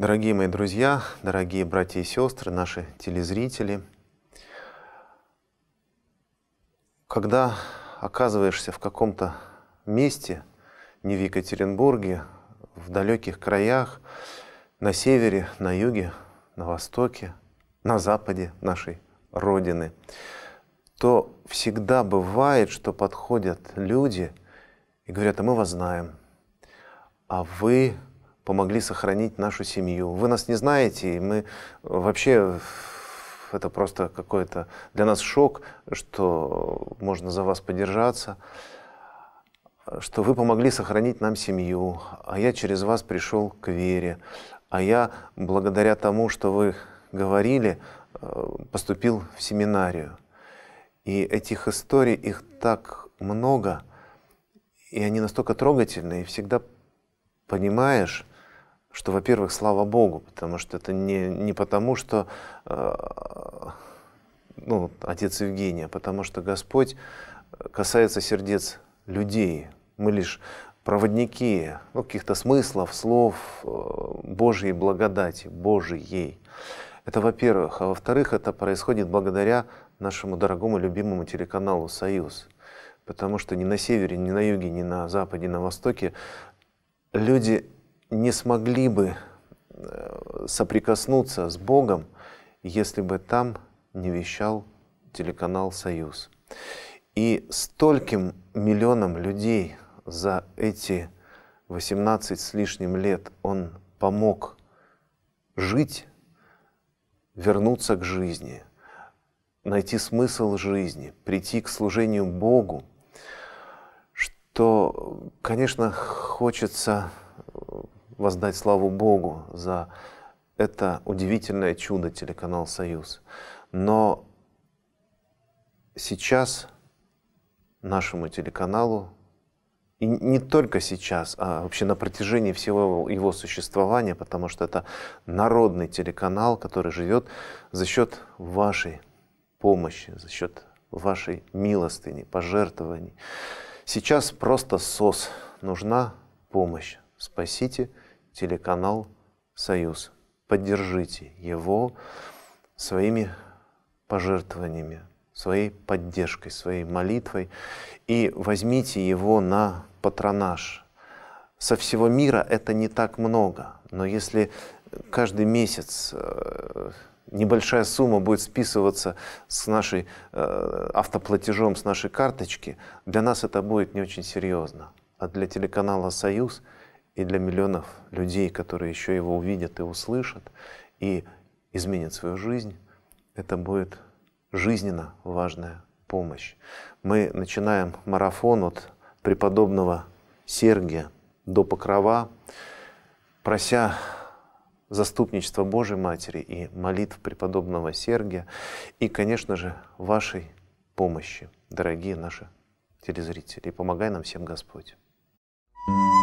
Дорогие мои друзья, дорогие братья и сестры, наши телезрители, когда оказываешься в каком-то месте, не в Екатеринбурге, в далеких краях, на севере, на юге, на востоке, на западе нашей Родины, то всегда бывает, что подходят люди и говорят, а мы вас знаем, а вы помогли сохранить нашу семью. Вы нас не знаете, и мы э, вообще это просто какой-то для нас шок, что можно за вас подержаться, что вы помогли сохранить нам семью, а я через вас пришел к вере, а я благодаря тому, что вы говорили, э, поступил в семинарию. И этих историй, их так много, и они настолько трогательные, и всегда понимаешь, что, во-первых, слава Богу, потому что это не, не потому, что э, ну, отец Евгения, а потому что Господь э, касается сердец людей. Мы лишь проводники ну, каких-то смыслов, слов э, Божьей благодати, Божьей. Это во-первых. А во-вторых, это происходит благодаря нашему дорогому, любимому телеканалу «Союз». Потому что ни на севере, ни на юге, ни на западе, ни на востоке люди не смогли бы э, соприкоснуться с Богом, если бы там не вещал телеканал «Союз». И стольким миллионам людей за эти 18 с лишним лет он помог жить, вернуться к жизни, найти смысл жизни, прийти к служению Богу, что, конечно, хочется воздать славу Богу за это удивительное чудо телеканал «Союз». Но сейчас нашему телеканалу, и не только сейчас, а вообще на протяжении всего его существования, потому что это народный телеканал, который живет за счет вашей помощи, за счет вашей милостыни, пожертвований. Сейчас просто сос нужна помощь. Спасите телеканал «Союз». Поддержите его своими пожертвованиями, своей поддержкой, своей молитвой и возьмите его на патронаж. Со всего мира это не так много, но если каждый месяц э, небольшая сумма будет списываться с нашей э, автоплатежом с нашей карточки, для нас это будет не очень серьезно. А для телеканала «Союз» и для миллионов людей, которые еще его увидят и услышат, и изменят свою жизнь, это будет жизненно важная помощь. Мы начинаем марафон от преподобного Сергия до Покрова, прося заступничество Божьей Матери и молитв преподобного Сергия, и, конечно же, вашей помощи, дорогие наши телезрители. И помогай нам всем Господь. thank you